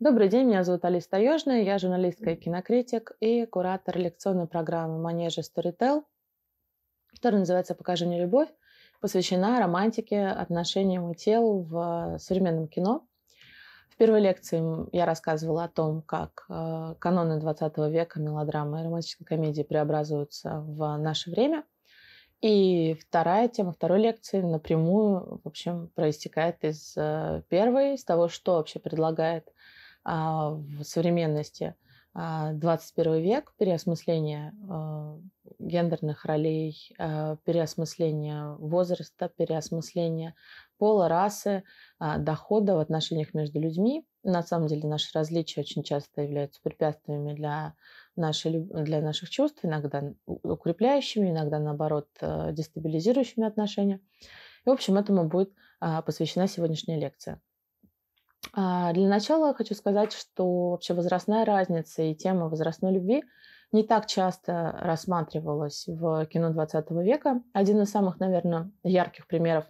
Добрый день, меня зовут Алиса Таежная, я журналистка и кинокритик и куратор лекционной программы «Манежа Storytel, которая называется «Покажи мне любовь», посвящена романтике, отношениям и телу в современном кино. В первой лекции я рассказывала о том, как э, каноны 20 века мелодрамы и романтической комедии преобразуются в наше время. И вторая тема второй лекции напрямую, в общем, проистекает из э, первой, из того, что вообще предлагает а, в современности. 21 а, век, переосмысление а, гендерных ролей, переосмысление возраста, переосмысление пола, расы, дохода в отношениях между людьми. На самом деле наши различия очень часто являются препятствиями для, нашей, для наших чувств, иногда укрепляющими, иногда, наоборот, э, дестабилизирующими отношения. И, в общем, этому будет посвящена сегодняшняя лекция. А, для начала хочу сказать, что вообще возрастная разница и тема возрастной любви не так часто рассматривалась в кино 20 века. Один из самых, наверное, ярких примеров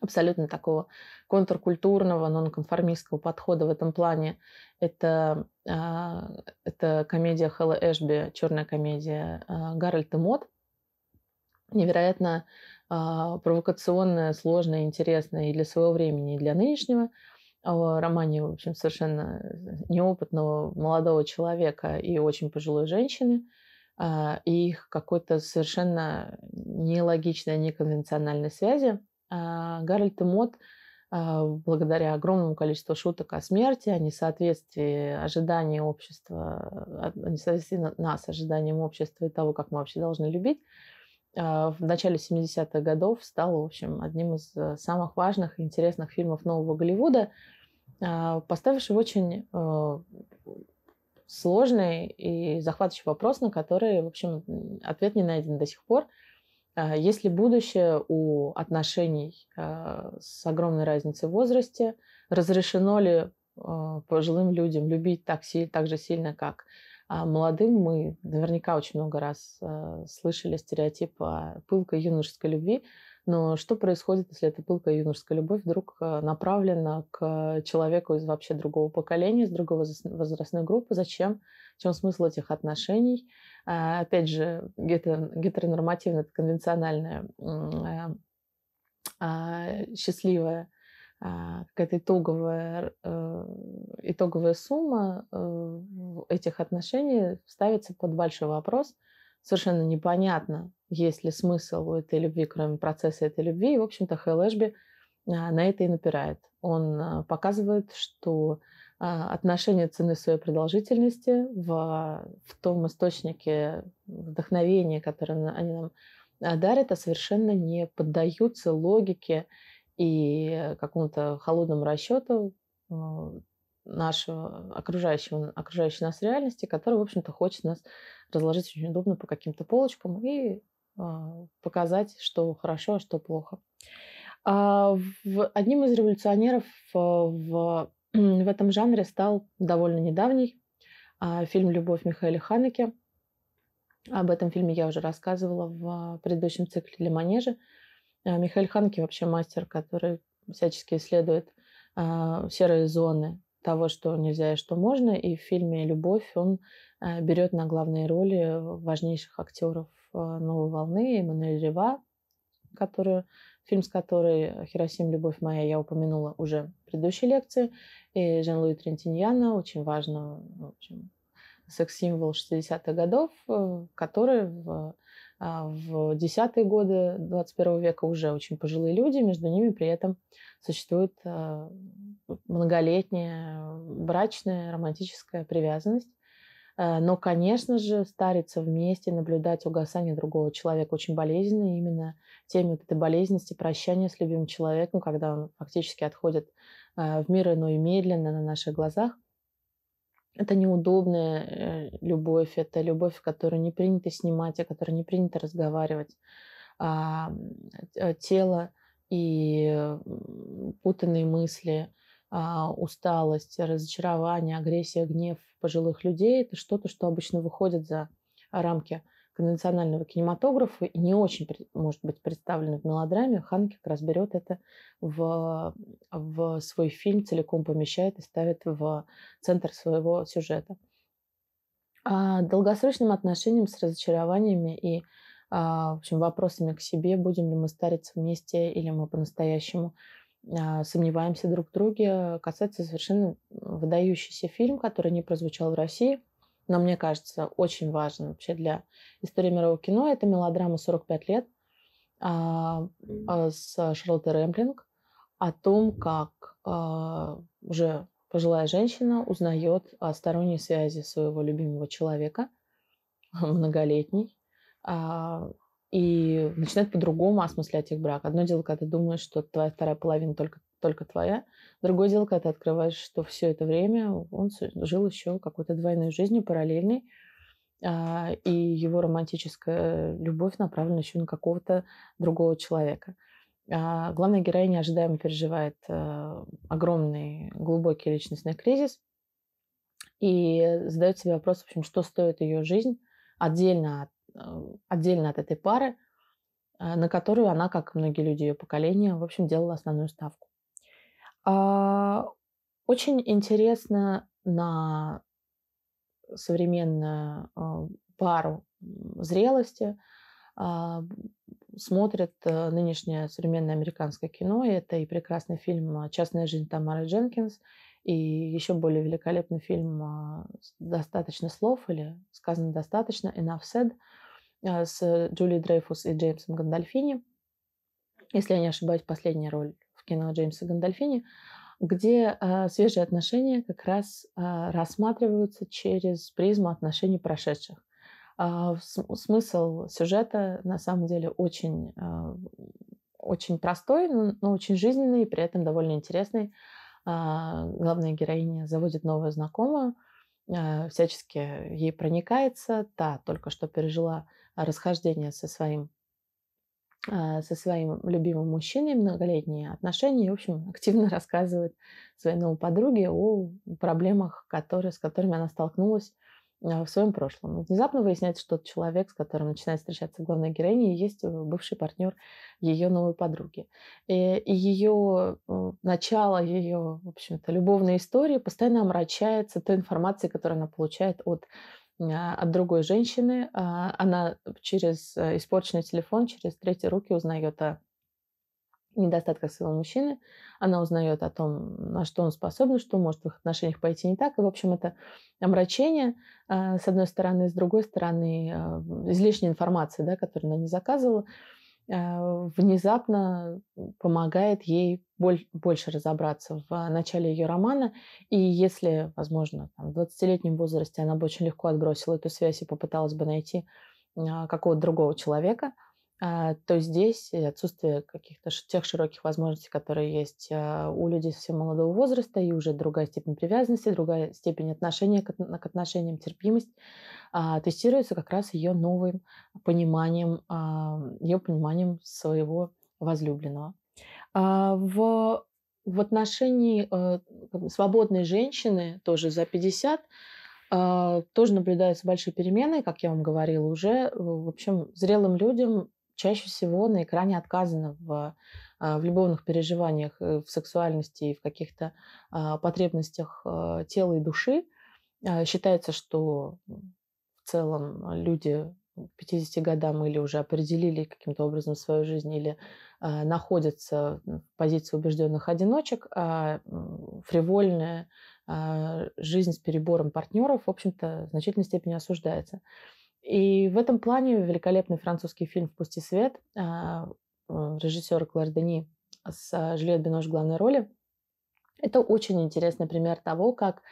абсолютно такого контркультурного, нонконформистского подхода в этом плане. Это, а, это комедия Хэлла Эшби, черная комедия а, Гарольд и Мод. Невероятно провокационная, сложная, интересная и для своего времени, и для нынешнего – романе, в общем, совершенно э, неопытного молодого человека и очень пожилой женщины, а, и их какой-то совершенно нелогичной, неконвенциональной связи. А, Гарольд и Мот а, благодаря огромному количеству шуток о смерти, о несоответствии ожиданий общества, о несоответствии нас ожиданиям общества и того, как мы вообще должны любить, а, в начале 70-х годов стал, в общем, одним из э, самых важных и интересных фильмов нового Голливуда, а, поставивший очень э, сложный и захватывающий вопрос, на который, в общем, ответ не найден до сих пор. А, есть ли будущее у отношений с огромной разницей в возрасте? Разрешено ли э, пожилым людям любить так, так же сильно, как а молодым мы наверняка очень много раз э, слышали стереотип о пылкой юношеской любви, но что происходит, если эта пылкая юношеская любовь вдруг э, направлена к человеку из вообще другого поколения, из другого возрастной группы? Зачем? В чем смысл этих отношений? А, опять же, гетеронормативная, конвенциональная, э, а, счастливая а, какая-то итоговая, э, итоговая сумма э, этих отношений ставится под большой вопрос. Совершенно непонятно, есть ли смысл у этой любви, кроме процесса этой любви. И, в общем-то, Хэл Эшби а, на это и напирает. Он а, показывает, что отношения цены своей продолжительности в, в том источнике вдохновения, которое они нам дарят, а совершенно не поддаются логике и какому-то холодному расчету а, нашего окружающего, окружающей нас реальности, который, в общем-то, хочет нас разложить очень удобно по каким-то полочкам и а, показать, что хорошо, а что плохо. А, одним из революционеров в, в этом жанре стал довольно недавний фильм «Любовь» Михаила Ханеке. Об этом фильме я уже рассказывала в предыдущем цикле для манежа». А, Михаил Ханки вообще мастер, который всячески исследует а, серые зоны того, что нельзя и что можно. И в фильме «Любовь» он а, берет на главные роли важнейших актеров «Новой волны» Эммануэль Рева, которую, фильм с которой «Хиросим. Любовь моя» я упомянула уже в предыдущей лекции, и Жан-Луи Трентиньяна, очень важную, в общем, секс-символ 60-х годов, э, который в а, в десятые годы 21 века уже очень пожилые люди, между ними при этом существует а, многолетняя брачная романтическая привязанность. А, но, конечно же, стариться вместе, наблюдать угасание другого человека очень болезненно. И именно теме вот этой болезненности прощания с любимым человеком, когда он фактически отходит в мир иной медленно на наших глазах, это неудобная э, любовь, это любовь, которую не принято снимать, о которой не принято разговаривать. А, э, тело и э, путанные мысли, а, усталость, разочарование, агрессия, гнев пожилых людей – это что-то, что обычно выходит за рамки конвенционального кинематографа и не очень может быть представлено в мелодраме, как раз берет это в, в свой фильм, целиком помещает и ставит в центр своего сюжета. А долгосрочным отношениям с разочарованиями и а, в общем, вопросами к себе, будем ли мы стариться вместе или мы по-настоящему а, сомневаемся друг в друге, касается совершенно выдающийся фильм, который не прозвучал в России – но мне кажется очень важно вообще для истории мирового кино. Это мелодрама «45 лет» а, а, с Шарлоттой Рэмплинг о том, как а, уже пожилая женщина узнает о сторонней связи своего любимого человека, многолетней, и начинает по-другому осмыслять их брак. Одно дело, когда ты думаешь, что твоя вторая половина только только твоя. Другое дело, когда ты открываешь, что все это время он жил еще какой-то двойной жизнью, параллельной, а, и его романтическая любовь направлена еще на какого-то другого человека. А, главная героиня ожидаемо переживает а, огромный глубокий личностный кризис и задает себе вопрос, в общем, что стоит ее жизнь отдельно от, эм, отдельно от этой пары, э, на которую она, как многие люди ее поколения, в общем, делала основную ставку. А, очень интересно на современную а, пару зрелости а, смотрят э, нынешнее современное американское кино. И это и прекрасный фильм «Частная жизнь Тамары Дженкинс», и еще более великолепный фильм «Достаточно слов» или «Сказано достаточно» «Enough said» с э, Джулией Дрейфус и Джеймсом Гандальфини. Если я не ошибаюсь, последняя роль в кино Джеймса Гандальфини, где э, свежие отношения как раз э, рассматриваются через призму отношений прошедших. Э, смысл сюжета на самом деле очень, э, очень простой, но, но очень жизненный и при этом довольно интересный. Э, главная героиня заводит новую знакомую, э, всячески ей проникается, та только что пережила расхождение со своим а, со своим любимым мужчиной многолетние отношения и, в общем, активно рассказывает своей новой подруге о проблемах, которые, с которыми она столкнулась а, в своем прошлом. внезапно выясняется, что тот человек, с которым начинает встречаться главная героиня, есть э, бывший партнер ее новой подруги. Э, и, ее э, начало, ее, в общем-то, любовная история постоянно омрачается той информацией, которую она получает от а, от другой женщины. А, она через э, испорченный телефон, через третьи руки узнает о недостатках своего мужчины. Она узнает о том, на что он способен, что может в их отношениях пойти не так. И, в общем, это омрачение, а, с одной стороны, с другой стороны, э, излишняя информация, да, которую она не заказывала. А, внезапно помогает ей больше разобраться в начале ее романа. И если, возможно, в 20-летнем возрасте она бы очень легко отбросила эту связь и попыталась бы найти а, какого-то другого человека, а, то здесь э, отсутствие каких-то тех широких возможностей, которые есть а, у людей совсем молодого возраста, и уже другая степень привязанности, другая степень отношения к отношениям, терпимость, а, тестируется как раз ее новым пониманием, ее пониманием своего возлюбленного. В, в отношении э, свободной женщины, тоже за 50, тоже наблюдаются большие перемены, как я вам говорила уже. Э, в общем, зрелым людям Чаще всего на экране отказано в, а, в любовных переживаниях, э, в сексуальности и в каких-то а, потребностях э, тела и души. А, считается, что в целом люди к 50 годам или уже определили каким-то образом свою жизнь или э, находятся в позиции убежденных одиночек, а фривольная э, жизнь с перебором партнеров, в общем-то, в значительной степени осуждается. И в этом плане великолепный французский фильм «Впусти свет» а, э, режиссера Клэр Дени с Жюльет Бинош в главной роли. Это очень интересный пример того, как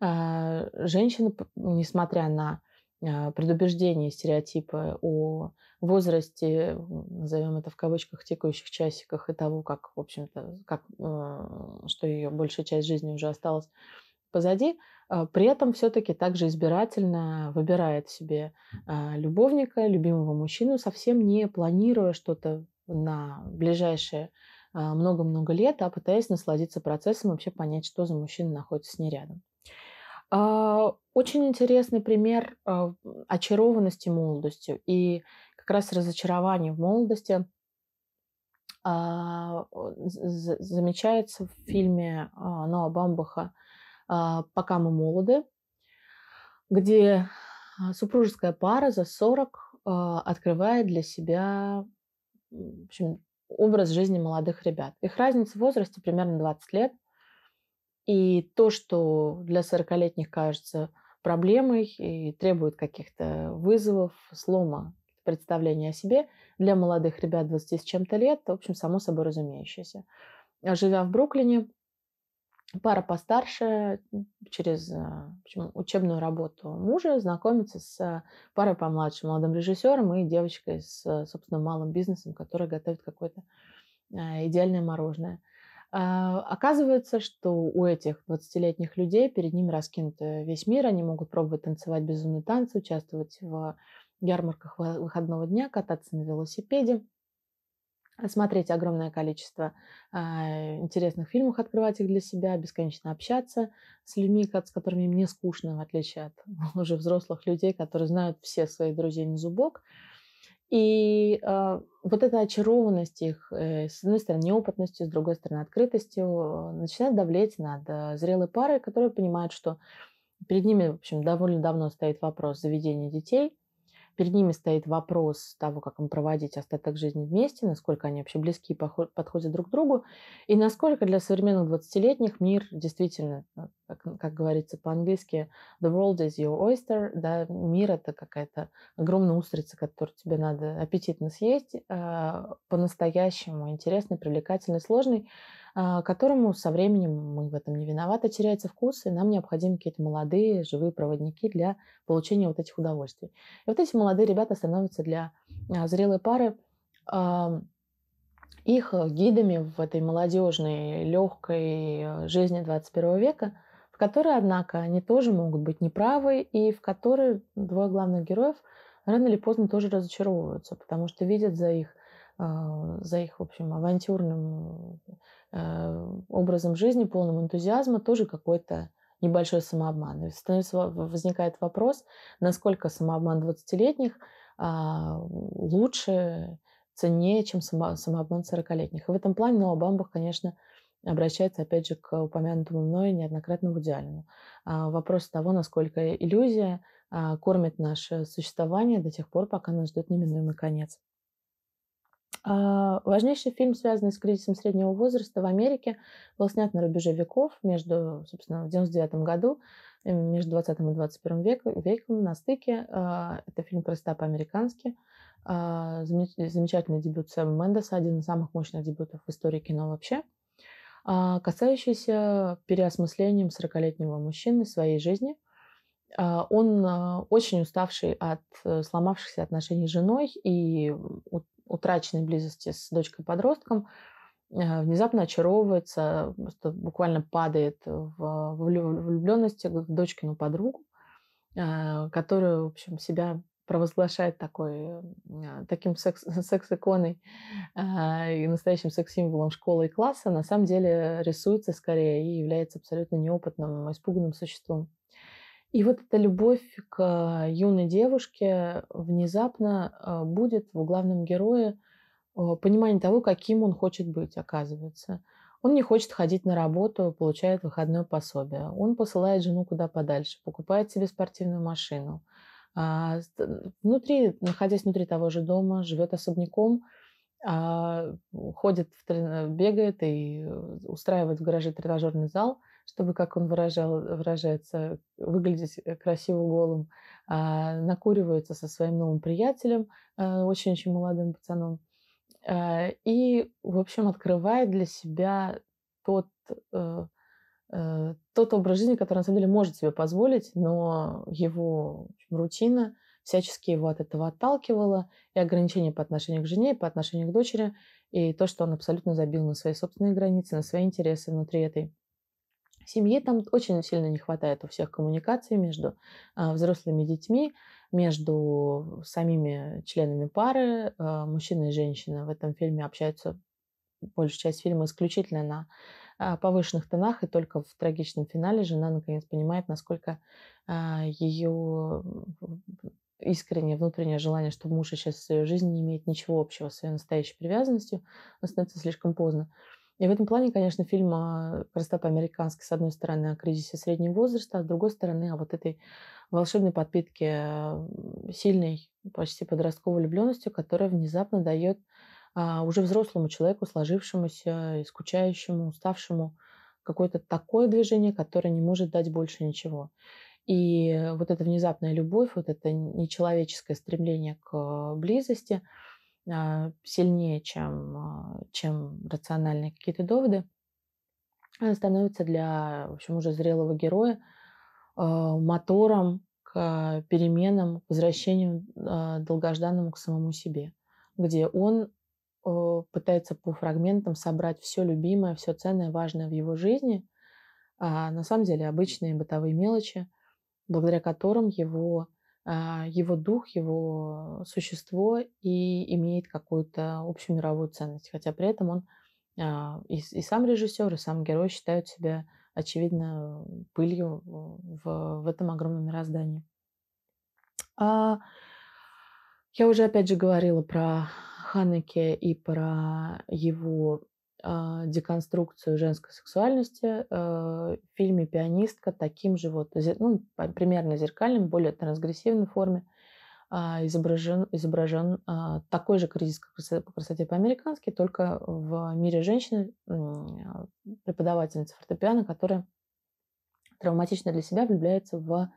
а, женщины, несмотря на а, предубеждения, стереотипы о возрасте, назовем это в кавычках, текающих часиках и того, как, в общем-то, как, э, что ее большая часть жизни уже осталась позади, а, при этом все-таки также избирательно выбирает себе а, любовника, любимого мужчину, совсем не планируя что-то на ближайшие а, много-много лет, а пытаясь насладиться процессом, вообще понять, что за мужчина находится с ней рядом. Очень интересный пример очарованности молодостью и как раз разочарование в молодости замечается в фильме Ноа Бамбаха а, «Пока мы молоды», где а, супружеская пара за 40 а, открывает для себя в общем, образ жизни молодых ребят. Их разница в возрасте примерно 20 лет. И то, что для 40-летних кажется проблемой и требует каких-то вызовов, слома представления о себе, для молодых ребят 20 с чем-то лет, в общем, само собой разумеющееся. Живя в Бруклине, пара постарше через а, общем, учебную работу мужа знакомится с парой помладше, молодым режиссером и девочкой с, а, собственно, малым бизнесом, которая готовит какое-то а, идеальное мороженое. Оказывается, что у этих 20-летних людей перед ними раскинут э, весь мир. Они могут пробовать танцевать безумные танцы, участвовать в ярмарках выходного дня, кататься на велосипеде, смотреть огромное количество а, интересных фильмов, открывать их для себя, бесконечно общаться с людьми, с которыми мне скучно, в отличие от уже взрослых людей, которые знают все свои друзей на зубок. И э, вот эта очарованность их, э, с одной стороны, неопытностью, с другой стороны, открытостью, э, начинает давлеть над э, зрелой парой, которая понимает, что перед ними, в общем, довольно давно стоит вопрос заведения детей, Перед ними стоит вопрос того, как им проводить остаток жизни вместе, насколько они вообще близки и подходят друг к другу, и насколько для современных 20-летних мир действительно, э, как, как говорится по-английски, the world is your oyster, да, мир это какая-то огромная устрица, которую тебе надо аппетитно съесть, э, по-настоящему интересный, привлекательный, сложный, а, которому со временем, мы в этом не виноваты, теряется вкус, и нам необходимы какие-то молодые, живые проводники для получения вот этих удовольствий. И вот эти молодые ребята становятся для а, зрелой пары а, их гидами в этой молодежной, легкой э, жизни 21 века, в которой, однако, они тоже могут быть неправы, и в которой двое главных героев рано или поздно тоже разочаровываются, потому что видят за их за их, в общем, авантюрным Э, образом жизни, полным энтузиазма, тоже какой-то небольшой самообман. И становится, возникает вопрос, насколько самообман 20-летних а, лучше, ценнее, чем само, самообман 40-летних. И в этом плане Ноа ну, Бамбах, конечно, обращается, опять же, к упомянутому мной неоднократно Вуди Аллену. А, вопрос того, насколько иллюзия а, кормит наше существование до тех пор, пока нас ждет неминуемый конец. А, важнейший фильм, связанный с кризисом среднего возраста в Америке, был снят на рубеже веков, между, собственно, в 99 году, э, между 20 и 21 веком, веком на стыке. А, это фильм «Красота по-американски». А, замечательный дебют Сэма Мендеса, один из самых мощных дебютов в истории кино вообще, касающийся переосмыслением 40-летнего мужчины своей жизни – он очень уставший от э, сломавшихся отношений с женой и утраченной близости с дочкой-подростком э, внезапно очаровывается, просто буквально падает в влюбленности в дочкину подругу, э, которую, в общем, себя провозглашает такой, э, таким секс, секс-иконой и настоящим секс-символом школы и класса, на самом деле рисуется скорее и является абсолютно неопытным, испуганным существом. И вот эта любовь к э, юной девушке внезапно э, будет в главном герое э, понимание того, каким он хочет быть, оказывается. Он не хочет ходить на работу, получает выходное пособие. Он посылает жену куда подальше, покупает себе спортивную машину. А, внутри, находясь внутри того же дома, живет особняком, а, ходит, бегает и устраивает в гараже тренажерный зал – чтобы, как он выражал, выражается, выглядеть э, красиво голым, а, накуривается со своим новым приятелем, э, очень-очень а, молодым пацаном, а, и, в общем, открывает для себя тот, тот образ жизни, который на самом деле может себе позволить, но его общем, рутина всячески его от этого отталкивала, и ограничения по отношению к жене, и по отношению к дочери, и то, что он абсолютно забил на свои собственные границы, на свои интересы внутри этой Семьи там очень сильно не хватает у всех коммуникации между э, взрослыми детьми, между самими членами пары. Э, мужчина и женщина в этом фильме общаются большую часть фильма исключительно на э, повышенных тонах, и только в трагичном финале жена наконец понимает, насколько э, ее искреннее внутреннее желание, чтобы муж сейчас в ее жизнью не имеет ничего общего с ее настоящей привязанностью, но становится слишком поздно. И в этом плане, конечно, фильм а, «Красота по-американски» с одной стороны о кризисе среднего возраста, а с другой стороны о вот этой волшебной подпитке а, сильной, почти подростковой влюбленностью, которая внезапно дает а, уже взрослому человеку, сложившемуся, скучающему, уставшему, какое-то такое движение, которое не может дать больше ничего. И вот эта внезапная любовь, вот это нечеловеческое стремление к близости – а, сильнее, чем, а, чем рациональные какие-то доводы, становится для, в общем, уже зрелого героя а, мотором к переменам, к возвращению долгожданному к самому себе, где он э, пытается по фрагментам собрать все любимое, все ценное, важное в его жизни, а на самом деле обычные бытовые мелочи, благодаря которым его а, его дух, его существо и имеет какую-то общую мировую ценность. Хотя при этом он а, и, и сам режиссер, и сам герой считают себя, очевидно, пылью в, в этом огромном мироздании. А я уже опять же говорила про Ханеке и про его а, деконструкцию женской сексуальности э, в фильме «Пианистка» таким же вот, ну, примерно зеркальным, более трансгрессивной форме а, изображен, изображен а, такой же кризис по красоте по-американски, только в мире женщины, преподавательница фортепиано, которая травматично для себя влюбляется в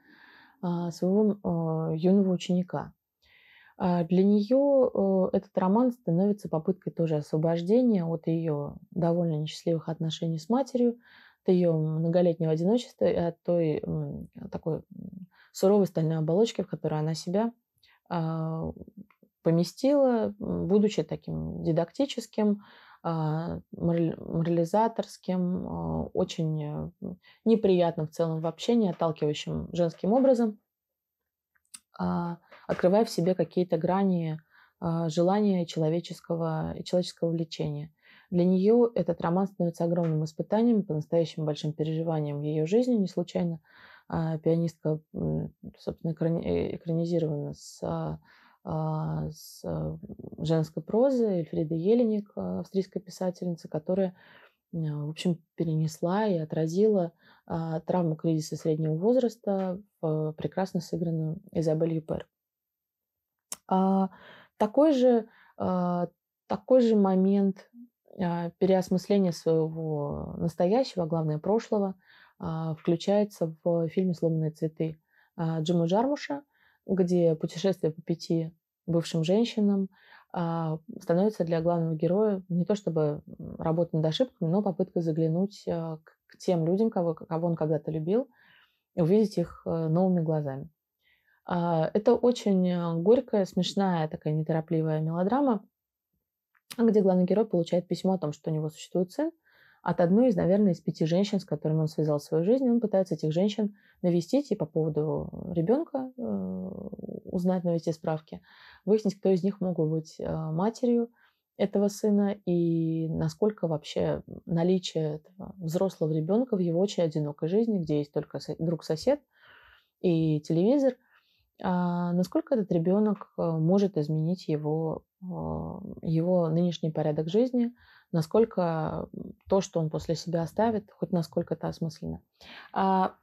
своего юного ученика. А, для нее э, этот роман становится попыткой тоже освобождения от ее довольно несчастливых отношений с матерью, от ее многолетнего одиночества и от той такой суровой стальной оболочки, в которой она себя а, поместила, будучи таким дидактическим, а, морализаторским, очень э, неприятным в целом в общении, отталкивающим женским образом – открывая в себе какие-то грани а, желания человеческого, и человеческого влечения. Для нее этот роман становится огромным испытанием, по-настоящему большим переживанием в ее жизни. Не случайно а, пианистка, собственно, э, экранизирована с, а, с женской прозы Эльфрида Еленик, австрийская писательница, которая в общем, перенесла и отразила травму кризиса среднего возраста, прекрасно сыгранную Изабель Юпер. А, такой же, а, такой же момент а, переосмысления своего настоящего, а главное прошлого, включается в фильме «Сломанные цветы» Джима Джармуша, где путешествие по пяти бывшим женщинам становится для главного героя не то чтобы работа над ошибками, но попытка заглянуть к тем людям, кого, кого он когда-то любил, и увидеть их э, новыми глазами. А, это очень э, горькая, смешная, такая неторопливая мелодрама, где главный герой получает письмо о том, что у него существует сын, от одной из, наверное, из пяти женщин, с которыми он связал свою жизнь. Он пытается этих женщин навестить и по поводу ребенка э, узнать, навести справки, выяснить, кто из них мог бы быть э, матерью этого сына и насколько вообще наличие этого взрослого ребенка в его очень одинокой жизни, где есть только друг-сосед и телевизор – а, насколько этот ребенок э, может изменить его, а, его нынешний порядок жизни, насколько то, что он после себя оставит, хоть насколько это осмысленно. А,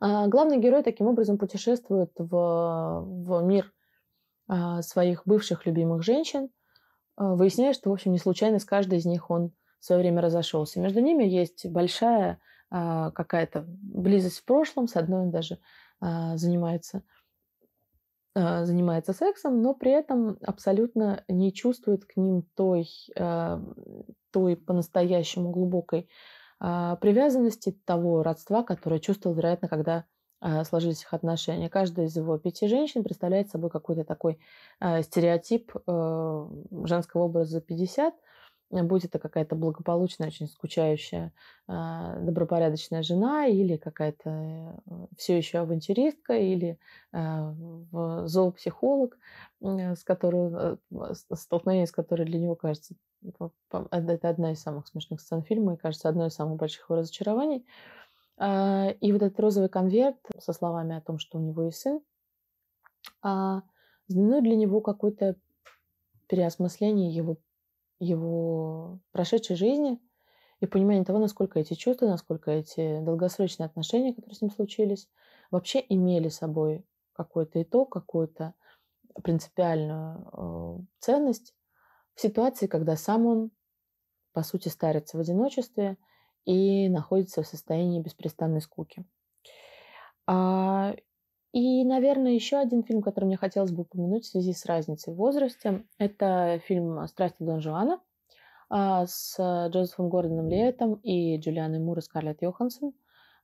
а главный герой таким образом путешествует в, в мир своих бывших любимых женщин, выясняя, что, в общем, не случайно с каждой из них он в свое время разошелся. Между ними есть большая какая-то близость в прошлом, с одной даже а, занимается а, занимается сексом, но при этом абсолютно не чувствует к ним той, а, той по-настоящему глубокой привязанности, того родства, которое чувствовал, вероятно, когда сложились их отношения. Каждая из его пяти женщин представляет собой какой-то такой стереотип э, женского образа 50, Э, будь это какая-то благополучная, очень скучающая, а, добропорядочная жена или какая-то э, все еще авантюристка или а, зоопсихолог, э, с которой, столкновение с которой для него кажется это одна из самых смешных сцен фильма и, кажется, одной из самых больших его разочарований. А, и вот этот розовый конверт со словами о том, что у него есть сын, знаменует для него какое-то переосмысление его его прошедшей жизни и понимание того, насколько эти чувства, насколько эти долгосрочные отношения, которые с ним случились, вообще имели собой какой-то итог, какую-то принципиальную а, ценность в ситуации, когда сам он, по сути, старится в одиночестве и находится в состоянии беспрестанной скуки. А и, наверное, еще один фильм, который мне хотелось бы упомянуть в связи с разницей в возрасте, это фильм «Страсти Дон Жуана» а, с э, Джозефом Гордоном Левитом и Джулианой Мур и Скарлетт Йоханссон.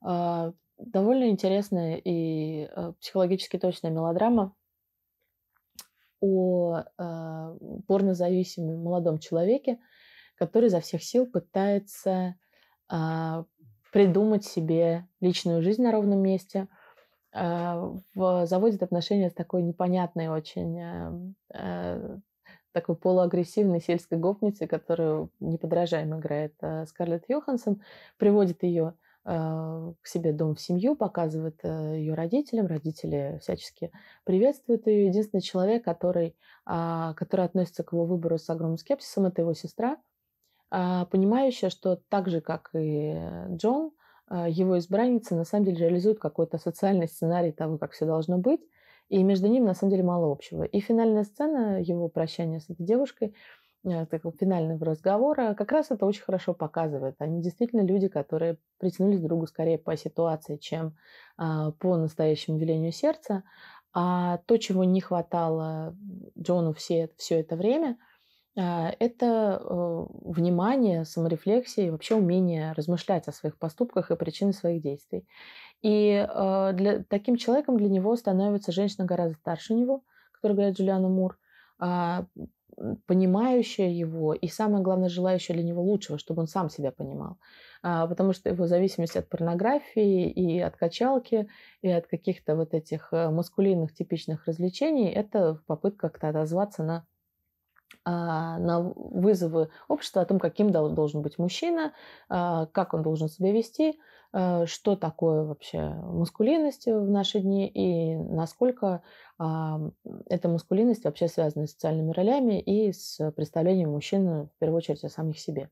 А, довольно интересная и э, психологически точная мелодрама о э, порнозависимом молодом человеке, который за всех сил пытается а, придумать себе личную жизнь на ровном месте – Э, заводит отношения с такой непонятной очень эм, э, такой полуагрессивной сельской гопницы, которую неподражаемо играет э, Скарлетт Йоханссон, приводит ее к себе дом в семью, показывает ее родителям, родители всячески приветствуют ее. Единственный человек, который, а, который относится к его выбору с огромным скепсисом, это его сестра, понимающая, что так же, как и Джон, а, его избранница на самом деле реализует какой-то социальный сценарий того, как все должно быть, и между ними на самом деле мало общего. И финальная сцена его прощания с этой девушкой, а, такого финального разговора, как раз это очень хорошо показывает. Они действительно люди, которые притянулись друг к другу скорее по ситуации, чем а, по настоящему велению сердца. А то, чего не хватало Джону все, все это время – а, это э, внимание, саморефлексия и вообще умение размышлять о своих поступках и причинах своих действий. И э, для, таким человеком для него становится женщина гораздо старше него, которая говорит Джулиана Мур, а, понимающая его и, самое главное, желающая для него лучшего, чтобы он сам себя понимал. А, потому что его зависимость от порнографии и от качалки, и от каких-то вот этих э, маскулинных типичных развлечений – это попытка как-то отозваться на а, на вызовы общества о том, каким должен быть мужчина, а, как он должен себя вести, э, что такое вообще маскулинность в наши дни и насколько а, эта маскулинность вообще связана с социальными ролями и с представлением мужчин, в первую очередь, о самих себе.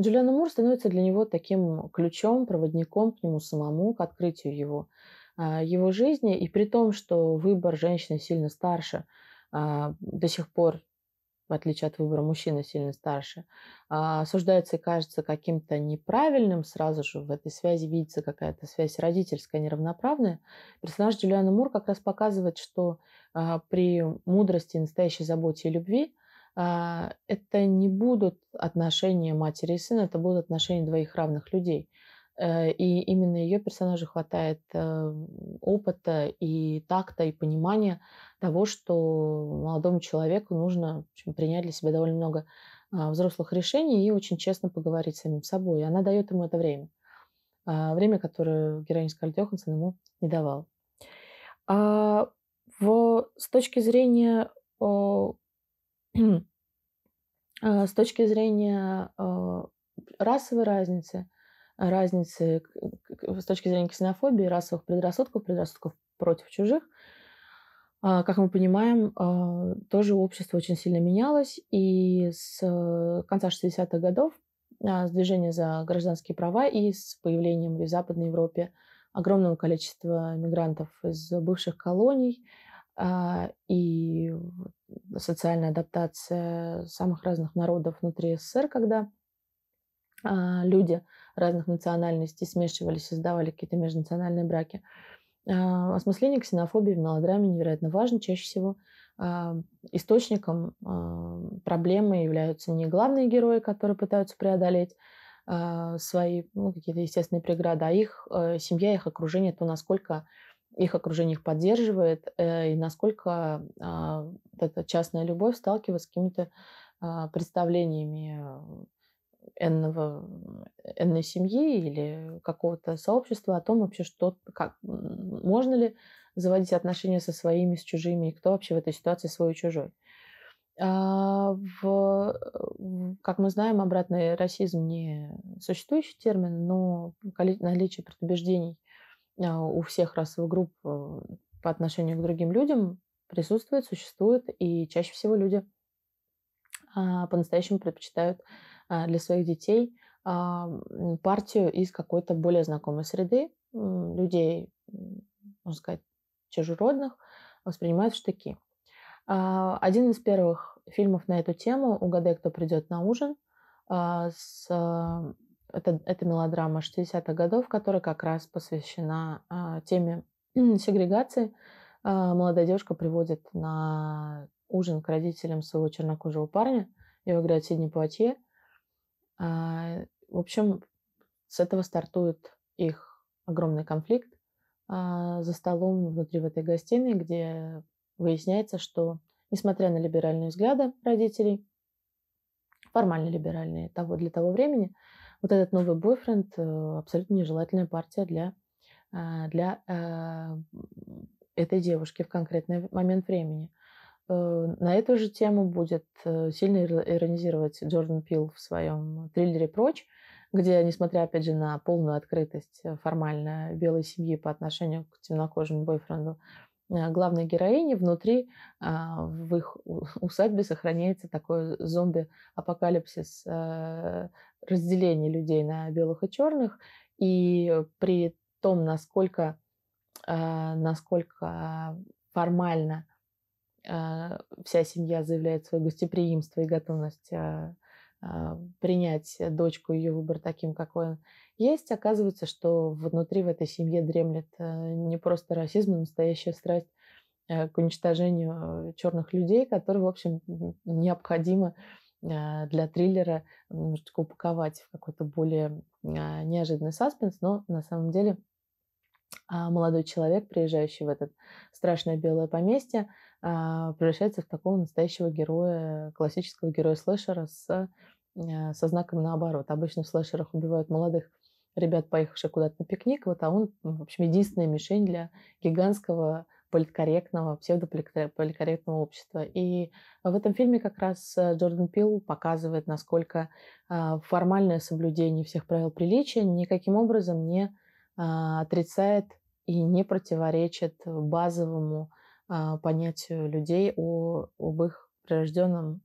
Джулиана Мур становится для него таким ключом, проводником к нему самому, к открытию его, его жизни. И при том, что выбор женщины сильно старше, до сих пор в отличие от выбора мужчины сильно старше, а, осуждается и кажется каким-то неправильным, сразу же в этой связи видится какая-то связь родительская, неравноправная, персонаж Джулиана Мур как раз показывает, что а, при мудрости, настоящей заботе и любви а, это не будут отношения матери и сына, это будут отношения двоих равных людей – Э, и именно ее персонажу хватает э, опыта и такта, и понимания того, что молодому человеку нужно общем, принять для себя довольно много а, взрослых решений и очень честно поговорить с самим собой. И она дает ему это время. А, время, которое героиня Скарлетт Йоханссон ему не давал. А в, с точки зрения а, с точки зрения расовой разницы, разницы с точки зрения ксенофобии, расовых предрассудков, предрассудков против чужих, а, как мы понимаем, а, тоже общество очень сильно менялось, и с э, конца 60-х годов а, с движения за гражданские права и с появлением в Западной Европе огромного количества мигрантов из бывших колоний и социальная адаптация самых разных народов внутри СССР, когда а, люди разных национальностей смешивались, создавали какие-то межнациональные браки. А, осмысление ксенофобии в мелодраме невероятно важно. Чаще всего а, источником проблемы являются не главные герои, которые пытаются преодолеть свои ну, какие-то естественные преграды, а их э, семья, их окружение, то, насколько их окружение их поддерживает, э, и насколько эта частная любовь сталкивается с какими-то представлениями э, энного, энной семьи или какого-то сообщества о том вообще, что, как, можно ли заводить отношения со своими, с чужими, и кто вообще в этой ситуации свой и чужой. А в, как мы знаем, обратный расизм не существующий термин, но наличие предубеждений а, у всех расовых групп э, по отношению к другим людям присутствует, существует, и чаще всего люди а, по-настоящему предпочитают а, для своих детей а, партию из какой-то более знакомой среды, людей, можно сказать, чужеродных, воспринимают в штыки. А, один из первых фильмов на эту тему «Угадай, кто придет на ужин» с это, это мелодрама 60-х годов, которая как раз посвящена теме сегрегации. молодая девушка приводит на ужин к родителям своего чернокожего парня. Его играет Сидни Пуатье. А, в общем, с этого стартует их огромный конфликт а, за столом внутри в этой гостиной, где выясняется, что, несмотря на либеральные взгляды родителей, формально либеральные того, для того времени, вот этот новый бойфренд э, абсолютно нежелательная партия для, а, для э, этой девушки в конкретный момент времени. Э, на эту же тему будет э, сильно иронизировать Джордан Пил в своем триллере «Прочь», где, несмотря, опять же, на полную открытость э, формально белой семьи по отношению к темнокожему бойфренду, главной героини внутри а, в их усадьбе сохраняется такое зомби-апокалипсис разделение людей на белых и черных. И при том, насколько, насколько формально а, вся семья заявляет свое гостеприимство и готовность а, а, принять дочку, ее выбор таким, какой он есть, оказывается, что внутри в этой семье дремлет э, не просто расизм, но настоящая страсть э, к уничтожению черных людей, которые, в общем, необходимо для триллера немножечко упаковать в какой-то более неожиданный саспенс, но на самом деле молодой человек, приезжающий в этот страшное белое поместье, а, превращается в такого настоящего героя, классического героя-слэшера с, э, со знаком наоборот. Обычно в слэшерах убивают молодых ребят, поехавших куда-то на пикник, вот, а он, в общем, единственная мишень для гигантского политкорректного, псевдополикорректного общества. И в этом фильме как раз э, Джордан Пил показывает, насколько а, формальное соблюдение всех правил приличия никаким образом не а, отрицает и не противоречит базовому а, понятию э, людей о, об их прирожденном,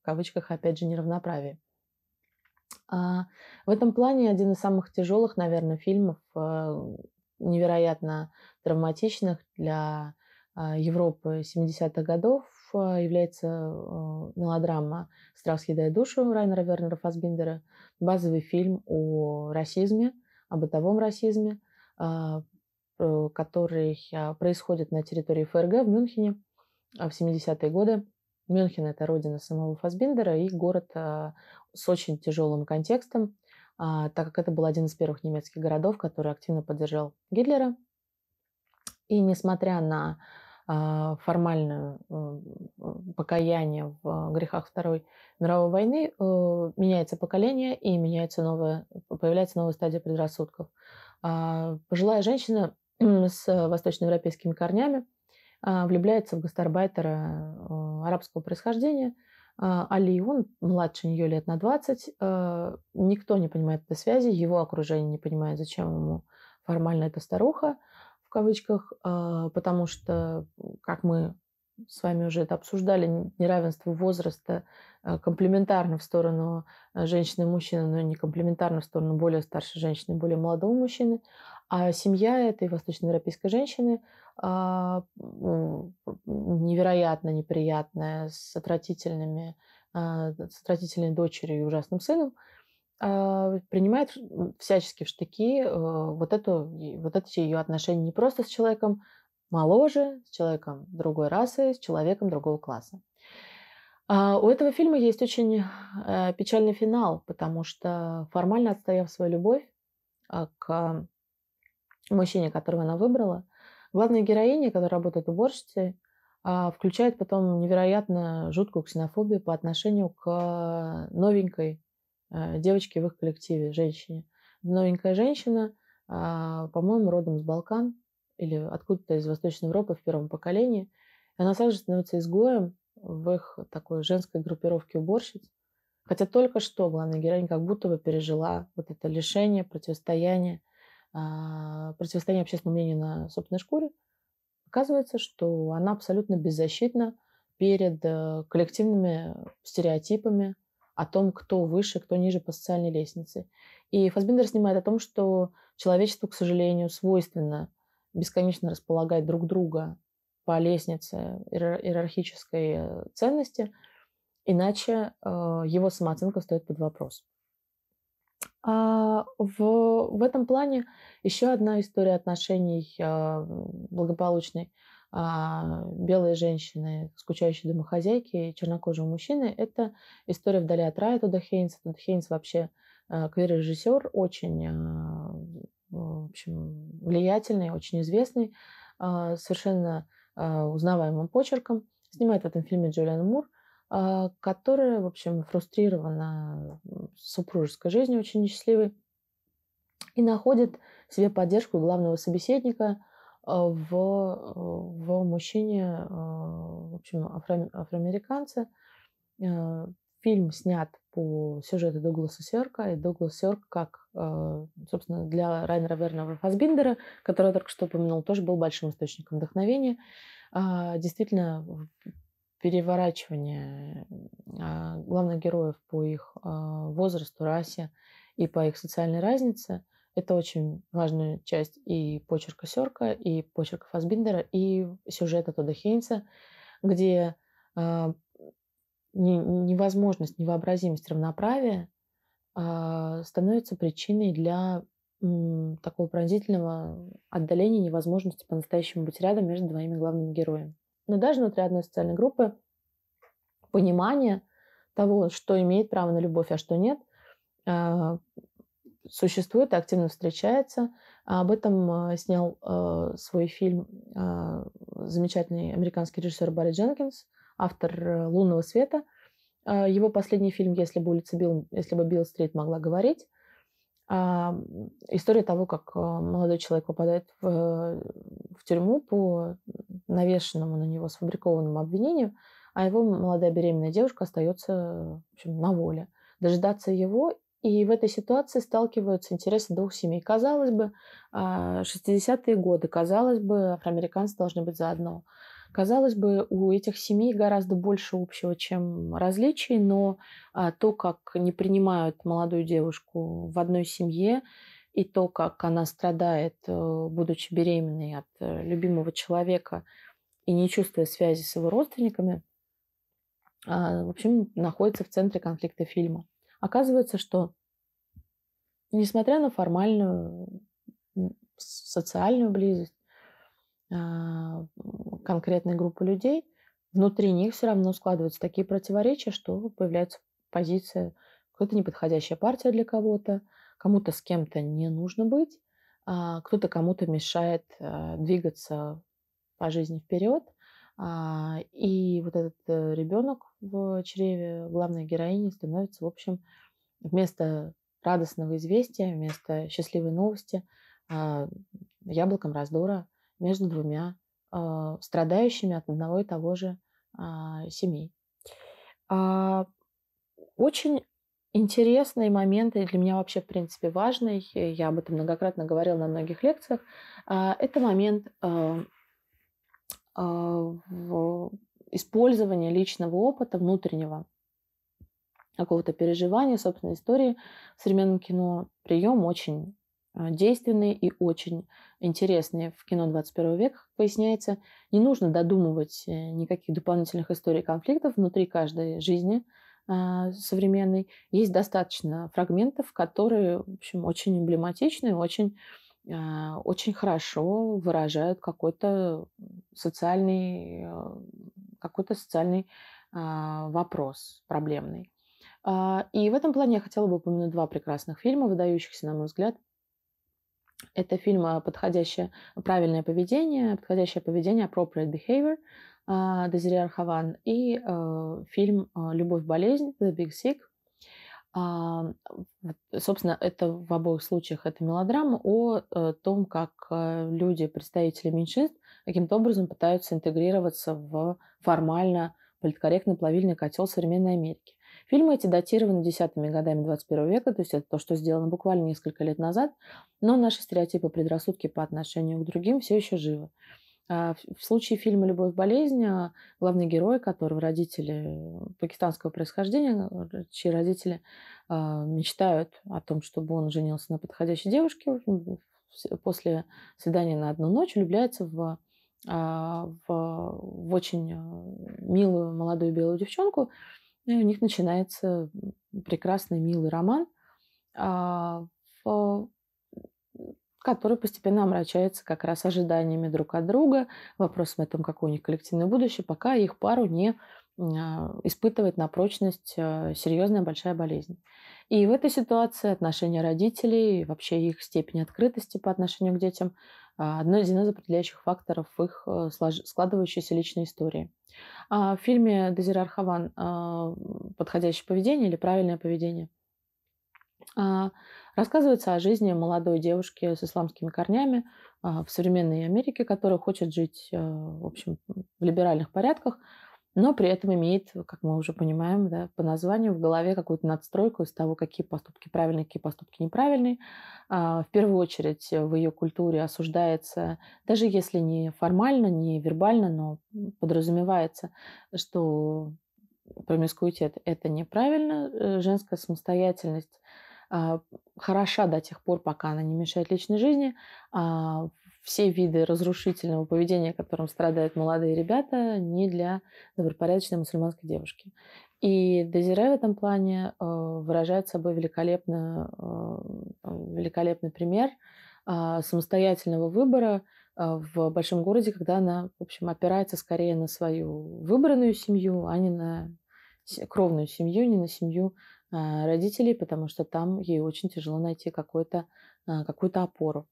в кавычках, опять же, неравноправии. А в этом плане один из самых тяжелых, наверное, фильмов, э, невероятно травматичных для а, Европы 70-х годов, э, является мелодрама «Страх съедает душу» Райнера Вернера Фасбиндера, базовый фильм о расизме, о бытовом расизме, а, Э, который а, происходит на территории ФРГ в Мюнхене а, в 70-е годы. Мюнхен – это родина самого Фасбиндера и город а, с очень тяжелым контекстом, так как это был один из первых немецких городов, который активно поддержал Гитлера. И несмотря на формальное покаяние в грехах Второй мировой войны, э, меняется поколение и меняется новая, появляется новая стадия предрассудков. Пожилая женщина с э, восточноевропейскими корнями, а, влюбляется в гастарбайтера э, арабского происхождения. А, Али, он младше нее лет на 20, э, никто не понимает этой связи, его окружение не понимает, зачем ему формально эта старуха, в кавычках, а, потому что, как мы с вами уже это обсуждали, неравенство возраста а, комплементарно в сторону а, женщины и мужчины, но не комплементарно в сторону более старшей женщины, более молодого мужчины. А семья этой восточноевропейской женщины а, невероятно неприятная, с отвратительными, с отвратительной дочерью и ужасным сыном, принимает всячески в штыки вот, эту, вот эти ее отношения не просто с человеком, моложе, с человеком другой расы, с человеком другого класса. А, у этого фильма есть очень э, печальный финал, потому что формально отстояв свою любовь а, к мужчине, которого она выбрала, главная героиня, которая работает уборщицей, а, включает потом невероятно жуткую ксенофобию по отношению к новенькой э, девочке в их коллективе, женщине. Новенькая женщина, по-моему, родом с Балкан, или откуда-то из Восточной Европы в первом поколении. И она сразу же становится изгоем в их такой женской группировке уборщиц. Хотя только что главная героиня как будто бы пережила вот это лишение, противостояние, а, противостояние общественному мнению на собственной шкуре. Оказывается, что она абсолютно беззащитна перед э, коллективными стереотипами о том, кто выше, кто ниже по социальной лестнице. И Фасбиндер снимает о том, что человечеству, к сожалению, свойственно бесконечно располагать друг друга по лестнице иерархической ценности, иначе э, его самооценка стоит под вопрос. А в, в этом плане еще одна история отношений э, благополучной а, белой женщины, скучающей домохозяйки и чернокожего мужчины, это история «Вдали от рая» Тодда Хейнса. Тодд Хейнс вообще э, квир-режиссер, очень Э, в общем, влиятельный, очень известный, а, совершенно а, узнаваемым почерком. Снимает в этом фильме Джулиан Мур, а, которая, в общем, фрустрирована супружеской жизнью, очень несчастливой, и находит себе поддержку главного собеседника в, в мужчине, в общем, афроамериканца. Фильм снят по сюжету Дугласа Сёрка. И Дуглас Сёрк, как, э, собственно, для Райнера Вернера Фасбиндера, который я только что упомянул, тоже был большим источником вдохновения. А, действительно, переворачивание а, главных героев по их а, возрасту, расе и по их социальной разнице – это очень важная часть и почерка Сёрка, и почерка Фасбиндера, и сюжета Тодда Хейнса, где невозможность, невообразимость равноправия а, становится причиной для такого пронзительного отдаления невозможности по-настоящему быть рядом между двоими главными героями. Но даже внутри одной социальной группы понимание того, что имеет право на любовь, а что нет, а, существует и активно встречается. А об этом снял свой фильм замечательный американский режиссер Барри Дженкинс – автор э, «Лунного света». А, его последний фильм «Если бы, улица Билл, если бы Билл Стрит могла говорить», а, история того, как э, молодой человек попадает в, э, в тюрьму по навешенному на него сфабрикованному обвинению, а его молодая беременная девушка остается в общем, на воле. Дожидаться его и в этой ситуации сталкиваются интересы двух семей. Казалось бы, 60-е а, годы, казалось бы, афроамериканцы должны быть заодно. Казалось бы, у этих семей гораздо больше общего, чем различий, но а, то, как не принимают молодую девушку в одной семье, и то, как она страдает, э, будучи беременной от э, любимого человека и не чувствуя связи с его родственниками, а, в общем, находится в центре конфликта фильма. Оказывается, что несмотря на формальную социальную близость, а, конкретной группы людей, внутри них все равно складываются такие противоречия, что появляется позиция, кто-то неподходящая партия для кого-то, кому-то с кем-то не нужно быть, а, кто-то кому-то мешает а, двигаться по жизни вперед. И вот этот э, ребенок в чреве главной героини становится, в общем, вместо радостного известия, вместо счастливой новости яблоком раздора между двумя э, страдающими от одного и того же э, семей. А, очень интересные моменты, для меня вообще, в принципе, важный, я об этом многократно говорила на многих лекциях, а, это момент а, а, использования личного опыта внутреннего какого-то переживания, собственной истории в современном кино прием очень а, действенные и очень интересные в кино 21 века, как поясняется, Не нужно додумывать э, никаких дополнительных историй конфликтов внутри каждой жизни а, современной. Есть достаточно фрагментов, которые, в общем, очень эмблематичны, очень, а, очень хорошо выражают какой-то социальный, э, какой-то социальный вопрос проблемный. И в этом плане я хотела бы упомянуть два прекрасных фильма, выдающихся, на мой взгляд. Это фильм а, «Подходящее правильное поведение», «Подходящее поведение», «Appropriate Behavior», а, Дезире Архаван, и э, фильм а, «Любовь-болезнь», «The Big Sick», Собственно, это в обоих случаях это мелодрама о э, том, как э, люди, представители меньшинств, каким-то образом пытаются интегрироваться в формально политкорректный плавильный котел современной Америки. Фильмы эти датированы десятыми годами 21 века, то есть это то, что сделано буквально несколько лет назад, но наши стереотипы, предрассудки по отношению к другим все еще живы. А в случае фильма «Любовь болезнь» а, главный герой, которого родители э, пакистанского происхождения, э, чьи родители а, мечтают о том, чтобы он женился на подходящей девушке, после свидания на одну ночь влюбляется в, в, в очень э, милую молодую белую девчонку, и у них начинается прекрасный, милый роман, а, который постепенно омрачается как раз ожиданиями друг от друга, вопросом о том, какое у них коллективное будущее, пока их пару не а, испытывает на прочность а, серьезная большая болезнь. И в этой ситуации отношения родителей, вообще их степень открытости по отношению к детям а, одно один из определяющих факторов в их э, складывающейся личной истории. В фильме Дезир Архаван «Подходящее поведение» или «Правильное поведение» рассказывается о жизни молодой девушки с исламскими корнями в современной Америке, которая хочет жить э, в, общем, в либеральных порядках – но при этом имеет, как мы уже понимаем, да, по названию в голове какую-то надстройку из того, какие поступки правильные, какие поступки неправильные. А, в первую очередь э, в ее культуре осуждается, даже если не формально, не вербально, но подразумевается, что промискуитет – это неправильно, э, женская самостоятельность а, хороша до тех пор, пока она не мешает личной жизни, а все виды разрушительного поведения, которым страдают молодые ребята, не для добропорядочной мусульманской девушки. И Дезире в этом плане э, выражает собой великолепно, э, великолепный пример а, самостоятельного выбора а, в большом городе, когда она, в общем, опирается скорее на свою выбранную семью, а не на кровную семью, не на семью а, родителей, потому что там ей очень тяжело найти какую-то какую опору.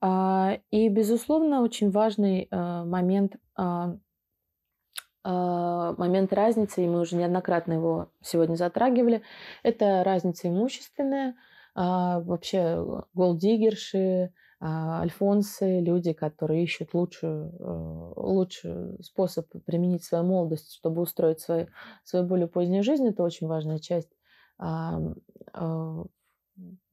А, и, безусловно, очень важный э, момент а, а, момент разницы, и мы уже неоднократно его сегодня затрагивали, это разница имущественная, вообще голдигерши, альфонсы, люди, которые ищут лучший э, лучший способ применить свою молодость, чтобы устроить свою, свою более позднюю жизнь, это очень важная часть, э,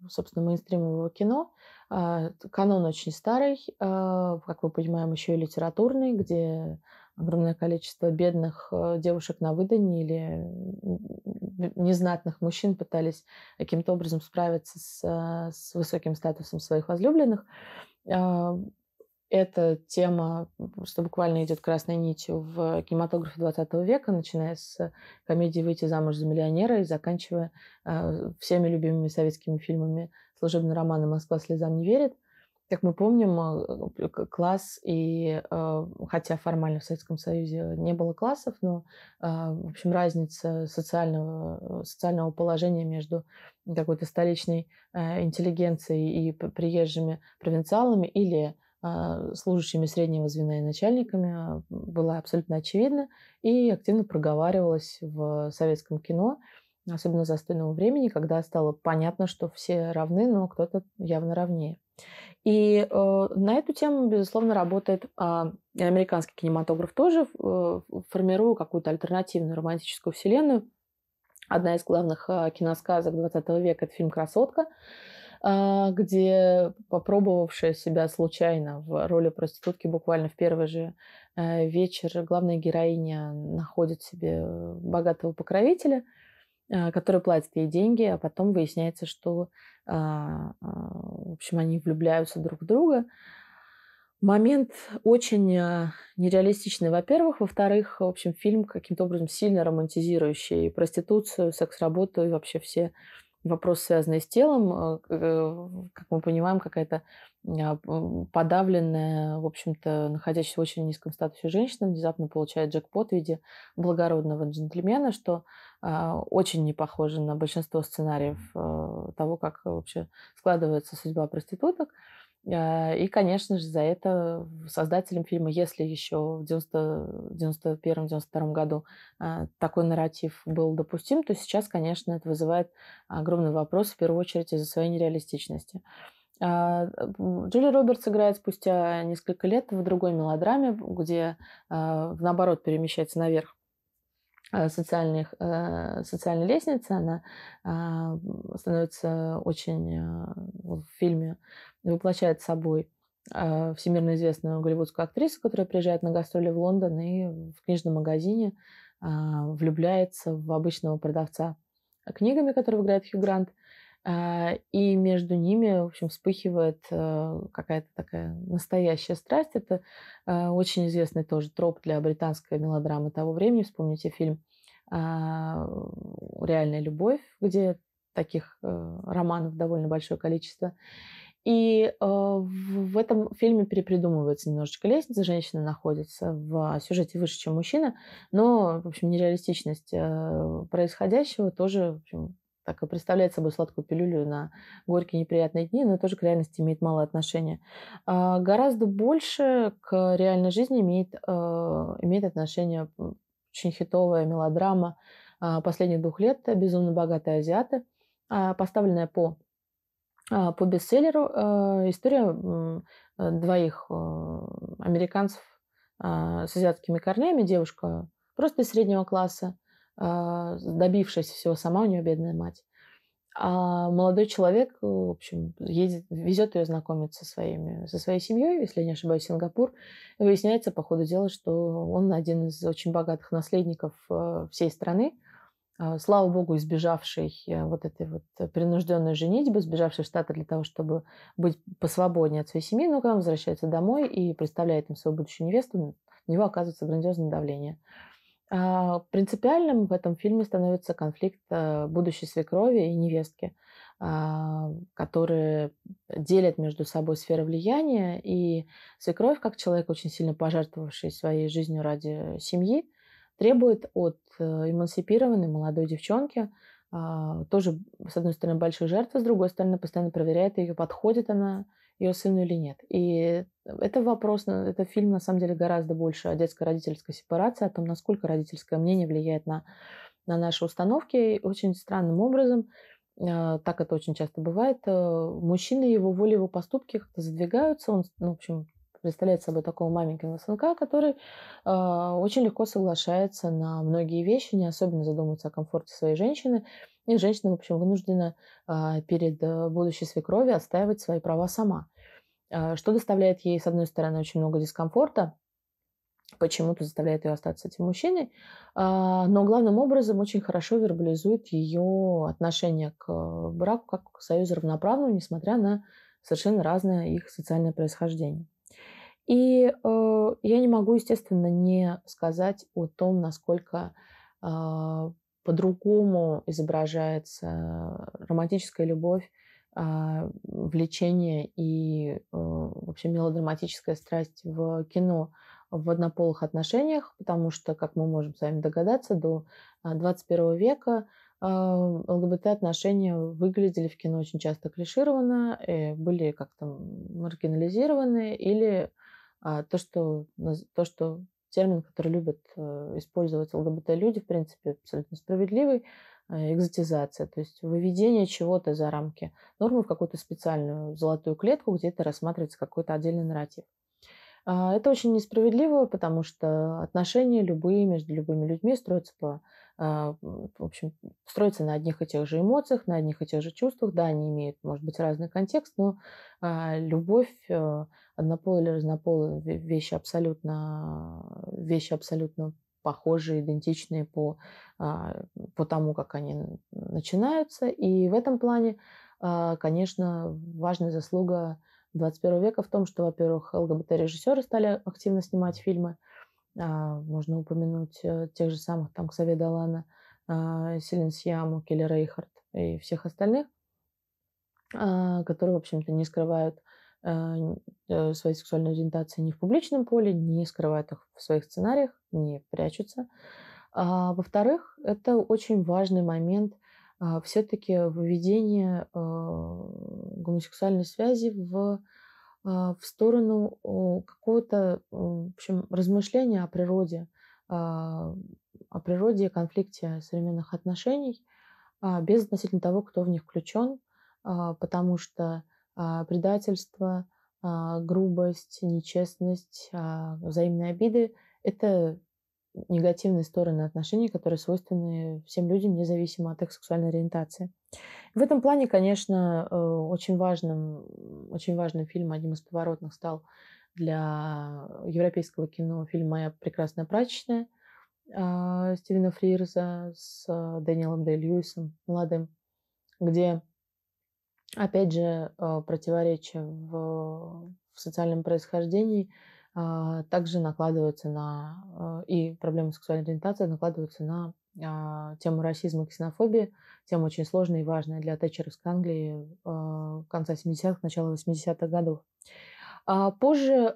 собственно, мейнстримового кино. А, канон очень старый, а, как мы понимаем, еще и литературный, где огромное количество бедных э, девушек на выдании или незнатных мужчин пытались каким-то образом справиться с, э, с высоким статусом своих возлюбленных. А, эта тема, что буквально идет красной нитью в кинематографе 20 века, начиная с комедии «Выйти замуж за миллионера» и заканчивая э, всеми любимыми советскими фильмами служебный роман «Москва слезам не верит», как мы помним, а, ну, класс и, а, хотя формально в Советском Союзе не было классов, но, а, в общем, разница социального, э, социального положения между какой-то столичной э, интеллигенцией и приезжими провинциалами или служащими среднего звена и начальниками была абсолютно очевидна и активно проговаривалась в советском кино – особенно застойного времени, когда стало понятно, что все равны, но кто-то явно равнее. И э, на эту тему, безусловно, работает э, американский кинематограф тоже, э, формируя какую-то альтернативную романтическую вселенную. Одна из главных э, киносказок 20 века – это фильм «Красотка», э, где попробовавшая себя случайно в роли проститутки буквально в первый же э, вечер главная героиня находит себе э, богатого покровителя – Э, который платит ей деньги, а потом выясняется, что, а, а, в общем, они влюбляются друг в друга. Момент очень э, нереалистичный, во-первых. Во-вторых, в общем, фильм каким-то образом сильно романтизирующий проституцию, секс-работу и вообще все вопрос, связанный с телом, э, как мы понимаем, какая-то а, подавленная, в общем-то, находящаяся в очень низком статусе женщина внезапно получает джекпот в виде благородного джентльмена, что а, очень не похоже на большинство сценариев э, того, как вообще складывается судьба проституток. Э, и, конечно же, за это создателям фильма, если еще в 1991-1992 году э, такой нарратив был допустим, то сейчас, конечно, это вызывает огромный вопрос, в первую очередь, из-за своей нереалистичности. А, Джули Робертс играет спустя несколько лет в другой мелодраме, где, э, наоборот, перемещается наверх Э, социальных, э, социальной лестницы. Она а, становится очень э, в фильме, воплощает собой всемирно известную голливудскую актрису, которая приезжает на гастроли в Лондон и в книжном магазине а, влюбляется в обычного продавца книгами, которого играет Хью Грант. А, и между ними, в общем, вспыхивает э, какая-то такая настоящая страсть. Это э, очень известный тоже троп для британской мелодрамы того времени. Вспомните фильм а, «Реальная любовь», где таких э, романов довольно большое количество. И в этом фильме перепридумывается немножечко лестница. Женщина находится в сюжете выше, чем мужчина. Но, в общем, нереалистичность происходящего тоже в общем, так и представляет собой сладкую пилюлю на горькие неприятные дни, но тоже к реальности имеет мало отношения. А гораздо больше к реальной жизни имеет, а, имеет отношение очень хитовая мелодрама а, последних двух лет «Безумно богатые азиаты», а, поставленная по а, по бестселлеру история двоих американцев с азиатскими корнями, девушка просто из среднего класса а, добившись всего сама, у нее бедная мать. А молодой человек, в общем, едет, везет ее знакомиться со, своими, со своей семьей, если я не ошибаюсь, Сингапур. И выясняется по ходу дела, что он один из очень богатых наследников а, всей страны. А, слава богу, избежавший э, вот этой вот принужденной женитьбы, сбежавший в Штаты для того, чтобы быть посвободнее от своей семьи, но когда он возвращается домой и представляет им свою будущую невесту, У него оказывается грандиозное давление – а, принципиальным в этом фильме становится конфликт э, будущей свекрови и невестки, а, которые делят между собой сферы влияния, и свекровь, как человек, очень сильно пожертвовавший своей жизнью ради семьи, требует от э, эмансипированной молодой девчонки а, тоже, с одной стороны, большой жертвы, с другой стороны, постоянно проверяет ее, подходит она ее сыну или нет. И это вопрос, это фильм на самом деле гораздо больше о детско-родительской сепарации, о том, насколько родительское мнение влияет на, на наши установки. И очень странным образом, а, так это очень часто бывает, э, мужчины, его воли, его поступки как-то задвигаются, он, ну, в общем, представляет собой такого маменькиного сынка, который э, очень легко соглашается на многие вещи, не особенно задумывается о комфорте своей женщины, и женщина, в общем, вынуждена а, перед э, будущей свекровью отстаивать свои права сама. А, что доставляет ей, с одной стороны, очень много дискомфорта, почему-то заставляет ее остаться этим мужчиной, а, но главным образом очень хорошо вербализует ее отношение к э, браку как к союзу равноправному, несмотря на совершенно разное их социальное происхождение. И э, я не могу, естественно, не сказать о том, насколько по-другому изображается романтическая любовь, а, влечение и э, вообще мелодраматическая страсть в кино в однополых отношениях, потому что, как мы можем с вами догадаться, до 21 а, века а, ЛГБТ-отношения выглядели в кино очень часто клишированно, э, были как-то маргинализированы, или то, что, то, что термин, который любят э, использовать ЛГБТ-люди, в принципе, абсолютно справедливый, э, экзотизация, то есть выведение чего-то за рамки нормы в какую-то специальную золотую клетку, где это рассматривается какой-то отдельный нарратив. А, это очень несправедливо, потому что отношения любые между любыми людьми строятся по а, в общем, строятся на одних и тех же эмоциях, на одних и тех же чувствах. Да, они имеют, может быть, разный контекст, но а, любовь э, однополая или разнополая вещи абсолютно, вещи абсолютно похожие, идентичные по, по тому, как они начинаются. И в этом плане, конечно, важная заслуга 21 века в том, что, во-первых, ЛГБТ-режиссеры стали активно снимать фильмы. А, можно упомянуть э, тех же самых там Ксавье Далана, а, Селин Сиаму, Келли Рейхард и всех остальных, а, которые, в общем-то, не скрывают э, свои сексуальные ориентации ни в публичном поле, не скрывают их в своих сценариях, не прячутся. А, во-вторых, это очень важный момент а, все-таки выведение э, гомосексуальной связи в, а, в сторону какого-то, э, в общем, размышления о природе, а, о природе конфликте современных отношений, без относительно того, кто в них включен, потому что предательство, грубость, нечестность, взаимные обиды – это негативные стороны отношений, которые свойственны всем людям, независимо от их сексуальной ориентации. В этом плане, конечно, э, очень важным, очень важным фильмом, одним из поворотных стал для европейского кино фильм «Моя прекрасная прачечная» э, Стивена Фрирза с э, Дэниелом Дэй Льюисом, молодым, где, опять же, противоречие в, в социальном происхождении – а, также накладываются на а, и проблемы сексуальной ориентации накладываются на а, тему расизма и ксенофобии. Тема очень сложная и важная для тэтчеровской Англии конца 70-х, начала 80-х годов. А позже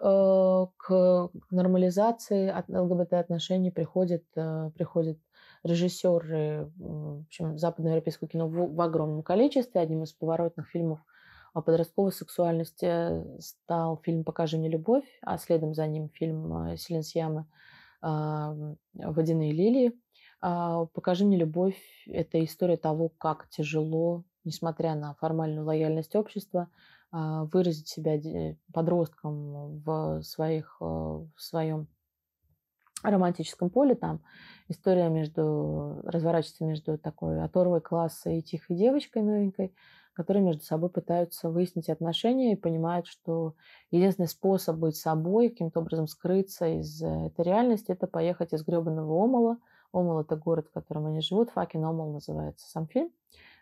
к нормализации ЛГБТ-отношений приходит, приходит режиссеры в общем, западноевропейского кино в, в огромном количестве. Одним из поворотных фильмов – о подростковой сексуальности стал фильм «Покажи мне любовь», а следом за ним фильм э, Селенсьямы а, «Водяные лилии». А, «Покажи мне любовь» — это история того, как тяжело, несмотря на формальную лояльность общества, а, выразить себя подростком в, своих, э, в своем романтическом поле. Там история между, разворачивается между такой оторвой класса и тихой девочкой новенькой – которые между собой пытаются выяснить отношения и понимают, что единственный способ быть собой, каким-то образом скрыться из э, этой реальности, это поехать из гребаного Омала. Омол – это город, в котором они живут. Факин Омал называется сам фильм.